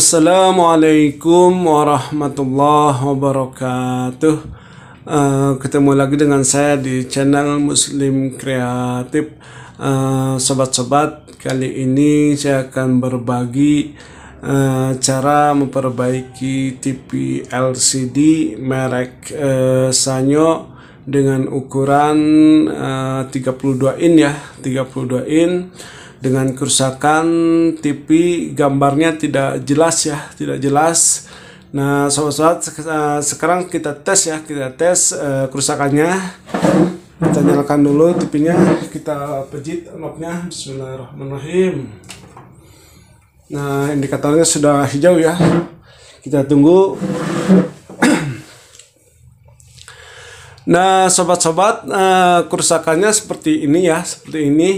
Assalamualaikum warahmatullahi wabarakatuh. Uh, ketemu lagi dengan saya di channel Muslim Kreatif. Eh, sobat-sobat, uh, kali ini saya akan berbagi uh, cara memperbaiki TV LCD merek uh, Sanyo dengan ukuran uh, 32 in ya, 32 in dengan kerusakan TV gambarnya tidak jelas ya tidak jelas nah sobat-sobat eh, sekarang kita tes ya kita tes uh, kerusakannya kita nyalakan dulu TV-nya kita pejit knobnya Bismillahirrahmanirrahim nah indikatornya sudah hijau ya kita tunggu nah sobat-sobat uh, eh, kerusakannya seperti ini ya seperti ini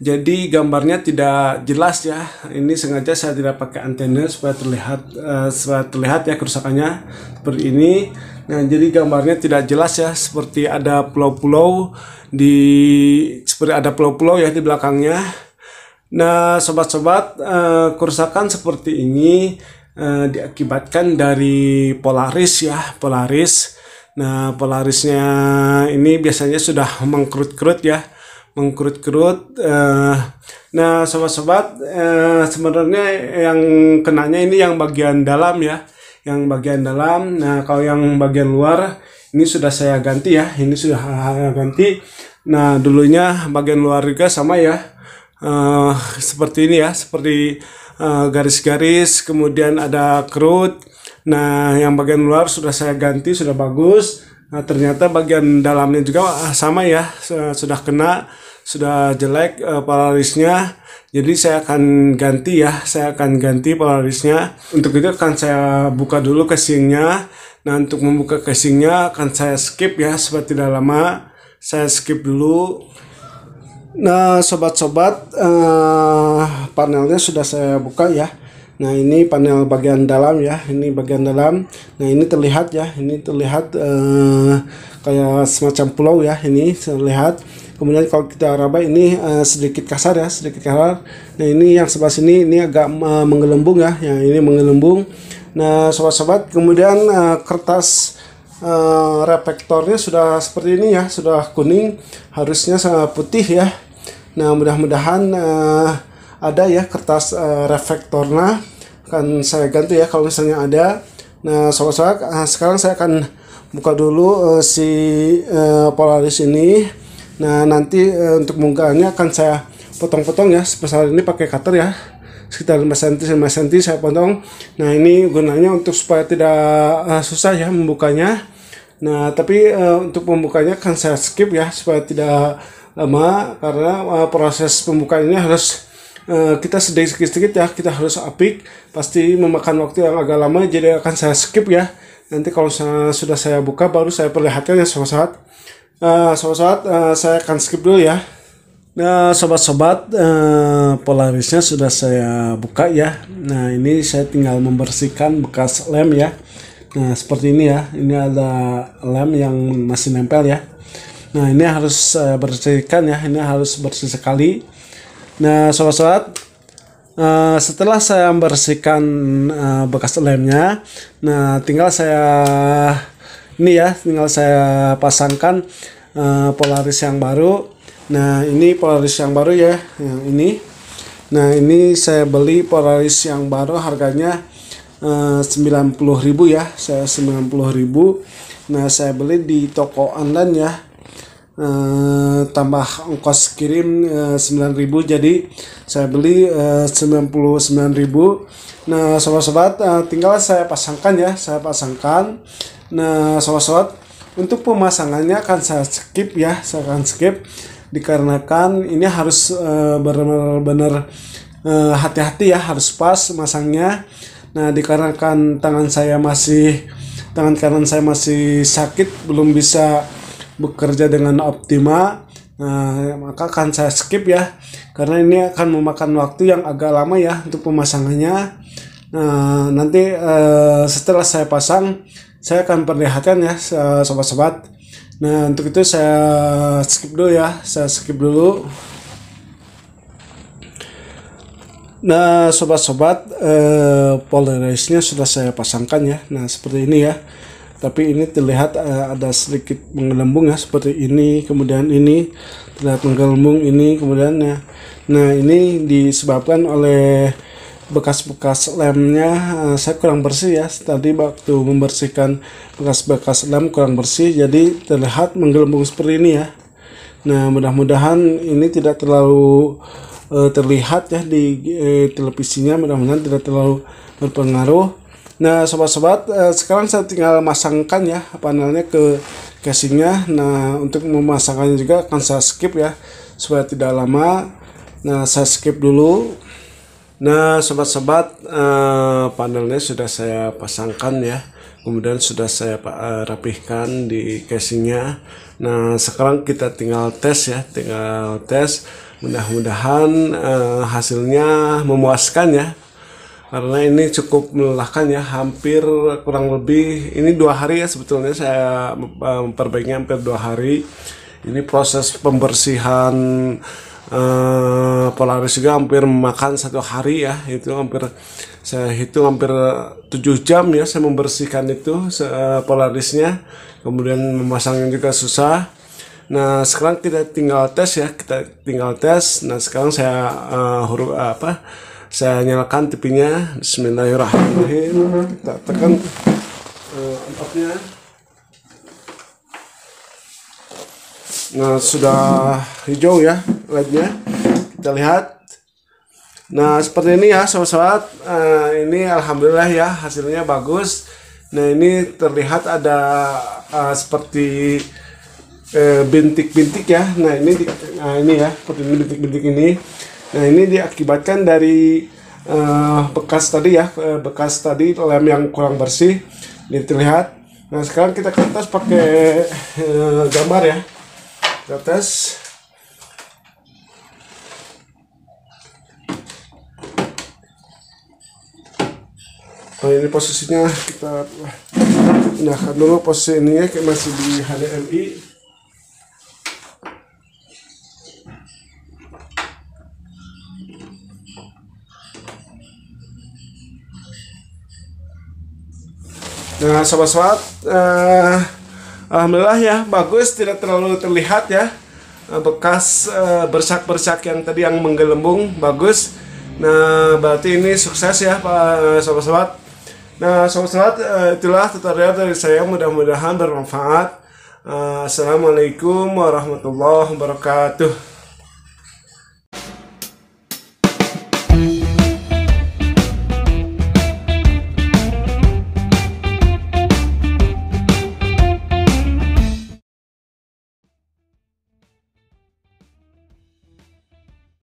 jadi gambarnya tidak jelas ya ini sengaja saya tidak pakai antena supaya terlihat uh, supaya terlihat ya kerusakannya seperti ini nah jadi gambarnya tidak jelas ya seperti ada pulau-pulau di seperti ada pulau-pulau ya di belakangnya nah sobat-sobat uh, kerusakan seperti ini uh, diakibatkan dari polaris ya polaris nah polarisnya ini biasanya sudah mengkerut-kerut ya mengkerut-kerut. Uh, nah, sobat-sobat, uh, sebenarnya yang kenanya ini yang bagian dalam ya, yang bagian dalam. Nah, kalau yang bagian luar ini sudah saya ganti ya, ini sudah saya ganti. Nah, dulunya bagian luar juga sama ya, uh, seperti ini ya, seperti garis-garis, uh, kemudian ada kerut. Nah, yang bagian luar sudah saya ganti, sudah bagus. Nah, ternyata bagian dalamnya juga ah, sama ya, sudah kena, sudah jelek e, polarisnya. Jadi saya akan ganti ya, saya akan ganti polarisnya. Untuk itu akan saya buka dulu casingnya. Nah, untuk membuka casingnya akan saya skip ya, seperti tidak lama. Saya skip dulu. Nah, sobat-sobat, e, panelnya sudah saya buka ya. Nah, ini panel bagian dalam ya. Ini bagian dalam. Nah, ini terlihat ya. Ini terlihat uh, kayak semacam pulau ya. Ini terlihat. Kemudian kalau kita raba ini uh, sedikit kasar ya, sedikit kasar. Nah, ini yang sebelah sini ini agak uh, menggelembung ya. Yang ini menggelembung. Nah, sobat-sobat, kemudian uh, kertas uh, reflektornya sudah seperti ini ya, sudah kuning, harusnya sangat putih ya. Nah, mudah-mudahan uh, ada ya kertas uh, reflektornya akan saya ganti ya kalau misalnya ada nah sobat-sobat nah, sekarang saya akan buka dulu uh, si uh, Polaris ini nah nanti uh, untuk bongkarannya akan saya potong-potong ya sebesar ini pakai cutter ya sekitar 5 cm 5 cm saya potong nah ini gunanya untuk supaya tidak uh, susah ya membukanya nah tapi uh, untuk membukanya akan saya skip ya supaya tidak lama karena uh, proses pembukaannya harus Eh, kita sedikit-sedikit ya kita harus apik pasti memakan waktu yang agak lama jadi akan saya skip ya nanti kalau saya, sudah saya buka baru saya perlihatkan ya sobat-sobat eh, sobat-sobat eh, saya akan skip dulu ya Nah, sobat-sobat, polarisnya sudah saya buka ya. Nah, ini saya tinggal membersihkan bekas lem ya. Nah, seperti ini ya. Ini ada lem yang masih nempel ya. Nah, ini harus saya bersihkan ya. Ini harus bersih sekali. Nah, sobat-sobat, uh, setelah saya membersihkan uh, bekas lemnya, nah tinggal saya ini ya, tinggal saya pasangkan uh, polaris yang baru. Nah, ini polaris yang baru ya, yang ini. Nah, ini saya beli polaris yang baru harganya uh, 90.000 ya. Saya 90.000. Nah, saya beli di toko online ya Eh, tambah ongkos kirim eh, sembilan uh, ribu jadi saya beli eh, sembilan puluh nah sobat-sobat uh, tinggal saya pasangkan ya saya pasangkan nah sobat-sobat untuk pemasangannya akan saya skip ya saya akan skip dikarenakan ini harus uh, benar-benar uh, hati-hati ya harus pas masangnya nah dikarenakan tangan saya masih tangan kanan saya masih sakit belum bisa bekerja dengan optimal Nah, maka akan saya skip ya, karena ini akan memakan waktu yang agak lama ya untuk pemasangannya. Nah, nanti eh, setelah saya pasang, saya akan perlihatkan ya, sobat-sobat. Nah, untuk itu saya skip dulu ya, saya skip dulu. Nah, sobat-sobat, eh, polarize sudah saya pasangkan ya. Nah, seperti ini ya tapi ini terlihat uh, ada sedikit menggelembung ya seperti ini kemudian ini terlihat menggelembung ini kemudian ya nah ini disebabkan oleh bekas-bekas lemnya uh, saya kurang bersih ya tadi waktu membersihkan bekas-bekas lem kurang bersih jadi terlihat menggelembung seperti ini ya nah mudah-mudahan ini tidak terlalu uh, terlihat ya di uh, televisinya mudah-mudahan tidak terlalu berpengaruh Nah sobat-sobat eh, sekarang saya tinggal masangkan ya panelnya ke casingnya. Nah untuk memasangkannya juga akan saya skip ya supaya tidak lama. Nah saya skip dulu. Nah sobat-sobat eh, panelnya sudah saya pasangkan ya. Kemudian sudah saya eh, rapihkan di casingnya. Nah sekarang kita tinggal tes ya, tinggal tes. Mudah-mudahan hasilnya memuaskan ya karena ini cukup melelahkan ya hampir kurang lebih ini dua hari ya sebetulnya saya eh, memperbaiki hampir dua hari ini proses pembersihan uh, polaris juga hampir memakan satu hari ya itu hampir saya hitung hampir tujuh jam ya saya membersihkan itu uh, polarisnya kemudian memasangnya juga susah Nah sekarang kita tinggal tes ya kita tinggal tes. Nah sekarang saya uh, huruf uh, apa saya nyalakan tipinya Bismillahirrahmanirrahim kita tekan uh, nah sudah hijau ya lednya kita lihat nah seperti ini ya sobat-sobat uh, ini alhamdulillah ya hasilnya bagus nah ini terlihat ada uh, seperti bintik-bintik uh, ya nah ini nah ini ya seperti ini, bintik -bintik ini Nah ini diakibatkan dari uh, bekas tadi ya eh, bekas tadi lem yang kurang bersih ini terlihat. Nah sekarang kita ke pakai uh, gambar ya ke atas. Nah ini posisinya kita pindahkan dulu posisi ini ya, masih di HDMI. Nah, sobat-sobat, eh, alhamdulillah ya, bagus, tidak terlalu terlihat ya eh, bekas eh, bersak-bersak yang tadi yang menggelembung, bagus. Nah, berarti ini sukses ya, Pak eh, sobat-sobat. Nah, sobat-sobat, eh, itulah tutorial dari saya, mudah-mudahan bermanfaat. Eh, Assalamualaikum warahmatullahi wabarakatuh.